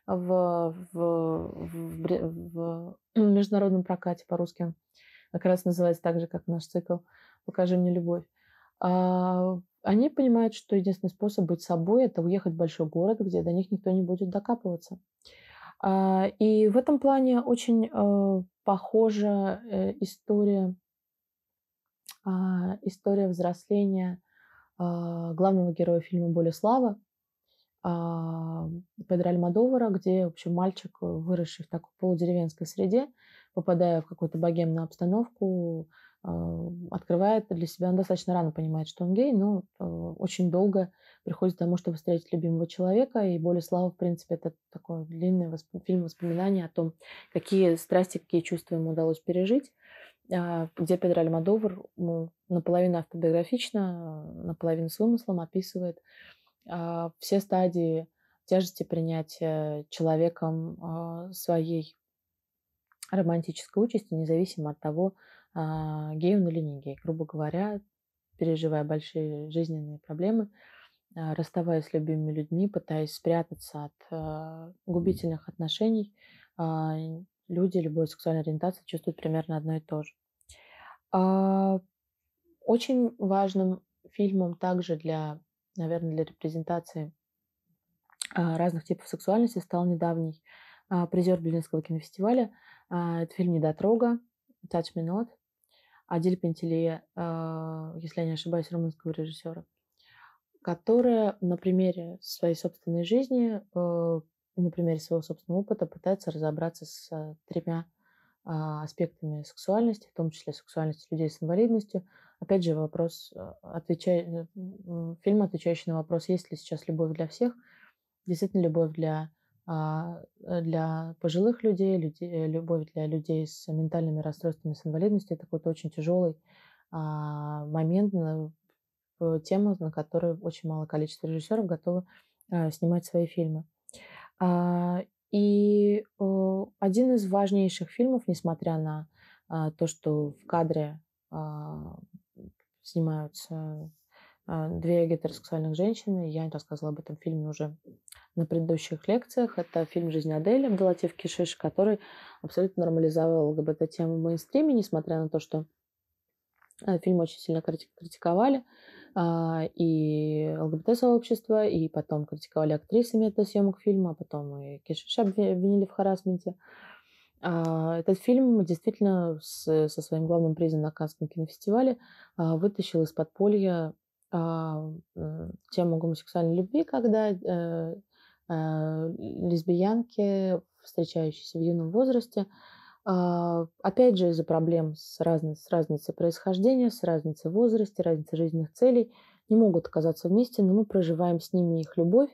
В, в, в, в международном прокате по-русски. Как раз называется так же, как наш цикл «Покажи мне любовь». А, они понимают, что единственный способ быть собой – это уехать в большой город, где до них никто не будет докапываться. А, и в этом плане очень э, похожа э, история, а, история взросления а, главного героя фильма «Более слава» Педро Альмадовара, где, в общем, мальчик, выросший в такой полудеревенской среде, попадая в какую-то богемную обстановку, а, открывает для себя, он достаточно рано понимает, что он гей, но э, очень долго приходит к тому, чтобы встретить любимого человека, и более и слава», в принципе, это такой длинный восп... фильм воспоминаний о том, какие страсти, какие чувства ему удалось пережить, а, где Педро Альмадовар ну, наполовину автобиографично, наполовину с вымыслом описывает а, все стадии тяжести принятия человеком своей романтической участи, независимо от того, а, гей он или не гей. Грубо говоря, переживая большие жизненные проблемы, а, расставаясь с любимыми людьми, пытаясь спрятаться от а, губительных отношений, люди любой сексуальной ориентации чувствуют примерно одно и то же. Очень важным фильмом также для, наверное, для репрезентации разных типов сексуальности стал недавний призер Берлинского кинофестиваля. Это фильм «Недотрога», «Touch Me Not», Адель Пентеле, а, если я не ошибаюсь, румынского режиссера, которая на примере своей собственной жизни э, и на примере своего собственного опыта пытается разобраться с тремя а, аспектами сексуальности, в том числе сексуальности людей с инвалидностью. Опять же, вопрос, э, отвечай, фильм, отвечающий на вопрос, есть ли сейчас любовь для всех, действительно любовь для а, э, для пожилых людей, людей, э, любовь для людей с ментальными расстройствами, с инвалидностью, это какой-то очень тяжелый а, момент, тема, на которую очень мало количество режиссеров готовы а, снимать свои фильмы. И один из важнейших фильмов, несмотря на то, что в кадре снимаются две гетеросексуальных женщины, я рассказывала об этом фильме уже на предыдущих лекциях. Это фильм «Жизнь Адели» в Кишиш, который абсолютно нормализовал ЛГБТ-тему в мейнстриме, несмотря на то, что э, фильм очень сильно критиковали а, и ЛГБТ-сообщество, и потом критиковали актрисы метода съемок фильма, а потом и Кишиш обвинили в харасменте. А, этот фильм действительно со своим главным призом на Каннском кинофестивале а, вытащил из подполья тему гомосексуальной любви, когда э, Э, лесбиянки, встречающиеся в юном возрасте. А, опять же, из-за проблем с, разни... с разницей происхождения, с разницей возраста, возрасте, разницей жизненных целей не могут оказаться вместе, но мы проживаем с ними их любовь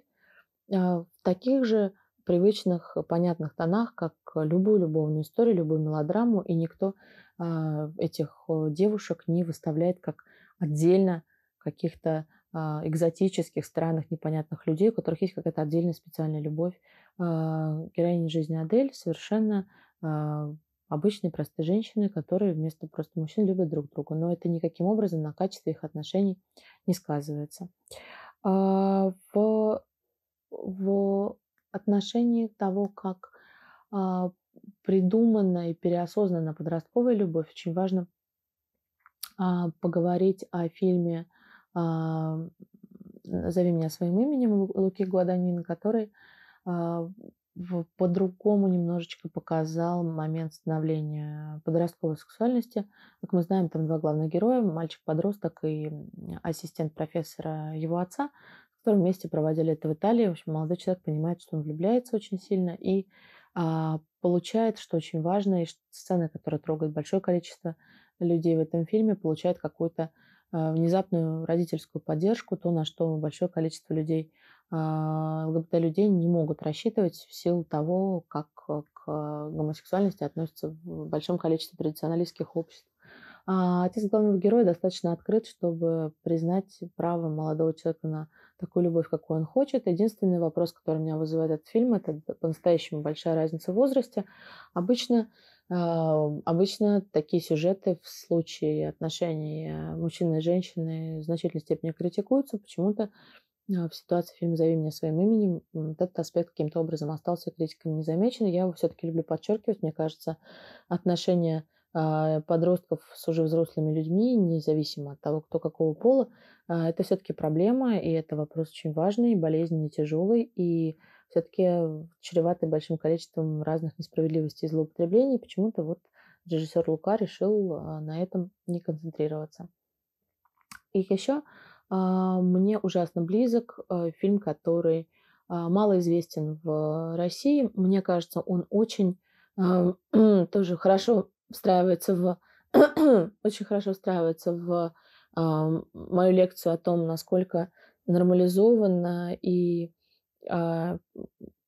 а, в таких же привычных, понятных тонах, как любую любовную историю, любую мелодраму, и никто а, этих э, девушек не выставляет как отдельно каких-то а, экзотических, странных, непонятных людей, у которых есть какая-то отдельная специальная любовь. А, героиня жизни Адель совершенно а, обычные простые женщины, которые вместо просто мужчин любят друг друга. Но это никаким образом на качестве их отношений не сказывается. В, в отношении того, как придумана и переосознана подростковая любовь, очень важно поговорить о фильме а, «Зови меня своим именем» Луки Гуаданин, который а, по-другому немножечко показал момент становления подростковой сексуальности. Как мы знаем, там два главных героя, мальчик-подросток и ассистент профессора его отца, которые вместе проводили это в Италии. В общем, молодой человек понимает, что он влюбляется очень сильно и а, получает, что очень важно, и сцены, которые трогают большое количество людей в этом фильме, получают какую-то Э, внезапную родительскую поддержку, то, на что большое количество людей, а, ЛГБТ-людей не могут рассчитывать в силу того, как э, к гомосексуальности относятся в большом количестве традиционалистских обществ. А отец главного героя достаточно открыт, чтобы признать право молодого человека на такую любовь, какую он хочет. Единственный вопрос, который меня вызывает этот фильм, это по-настоящему большая разница в возрасте. Обычно а, обычно такие сюжеты в случае отношений э, мужчины и женщины в значительной степени критикуются. Почему-то а, в ситуации фильма «Зови меня своим именем» этот аспект каким-то образом остался критиками незамечен. Я его все-таки люблю подчеркивать. Мне кажется, отношения а, подростков с уже взрослыми людьми, независимо от того, кто какого пола, это все-таки проблема, и это вопрос очень важный, болезненный, тяжелый, и все-таки э, чреваты большим количеством разных несправедливостей и злоупотреблений. Почему-то вот режиссер Лука решил а, на этом не концентрироваться. И еще а, мне ужасно близок э, фильм, который а, мало известен в России. Мне кажется, он очень тоже хорошо встраивается в очень хорошо встраивается в мою лекцию о том, насколько нормализована и а,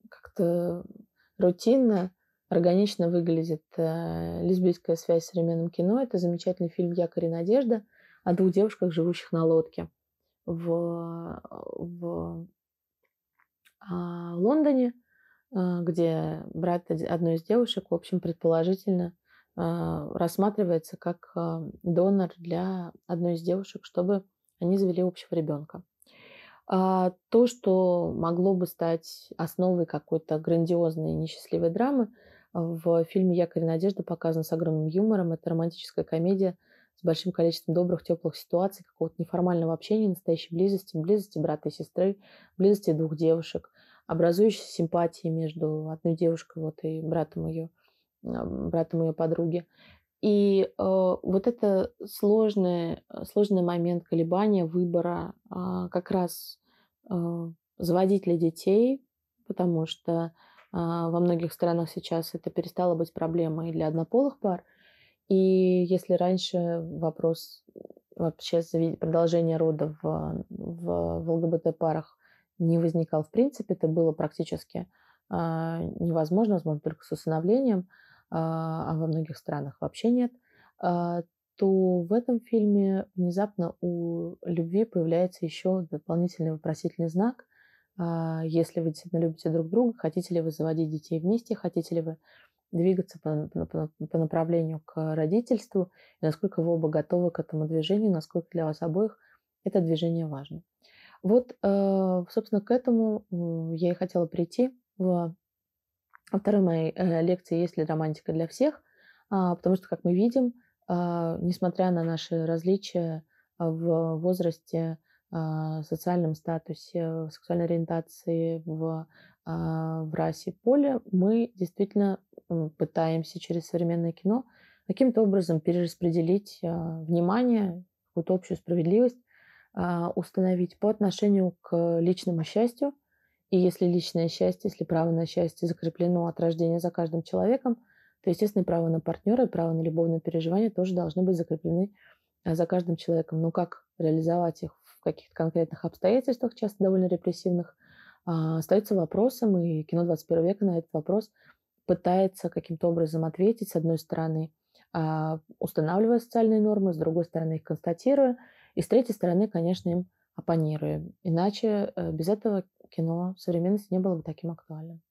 как-то рутинно, органично выглядит э, лесбийская связь с современным кино. Это замечательный фильм «Якорь и надежда» о двух девушках, живущих на лодке в, в а, Лондоне, а, где брат одной из девушек, в общем, предположительно рассматривается как донор для одной из девушек, чтобы они завели общего ребенка. А, то, что могло бы стать основой какой-то грандиозной несчастливой драмы. В фильме «Якорь надежда показан с огромным юмором. Это романтическая комедия с большим количеством добрых, теплых ситуаций, какого-то неформального общения, настоящей близости, близости брата и сестры, близости двух девушек, образующейся симпатии между одной девушкой вот, и братом ее, братом ее подруги. И э, вот это сложный, сложный момент колебания выбора э, как раз а, заводить ли детей, потому что а, во многих странах сейчас это перестало быть проблемой для однополых пар. И если раньше вопрос вообще продолжения рода в, в, в ЛГБТ-парах не возникал в принципе, это было практически а, невозможно, возможно, только с усыновлением, а во многих странах вообще нет, то в этом фильме внезапно у любви появляется еще дополнительный вопросительный знак. А, если вы действительно любите друг друга, хотите ли вы заводить детей вместе, хотите ли вы двигаться по, по, по направлению к родительству, и насколько вы оба готовы к этому движению, насколько для вас обоих это движение важно. Вот, а, собственно, к этому я и хотела прийти в второй моей э, лекции «Есть ли романтика для всех?», а, потому что, как мы видим, а, несмотря на наши различия в возрасте, а, социальном статусе, в сексуальной ориентации, в, а, в расе, поле, мы действительно пытаемся через современное кино каким-то образом перераспределить внимание, какую-то общую справедливость установить по отношению к личному счастью. И если личное счастье, если право на счастье закреплено от рождения за каждым человеком – то, естественно, право на партнера и право на любовное переживание тоже должны быть закреплены а, за каждым человеком. Но как реализовать их в каких-то конкретных обстоятельствах, часто довольно репрессивных, а, остается вопросом, и кино 21 века на этот вопрос пытается каким-то образом ответить, с одной стороны, а, устанавливая социальные нормы, с другой стороны, их констатируя, и с третьей стороны, конечно, им оппонируя. Иначе э, без этого кино современности не было бы таким актуальным.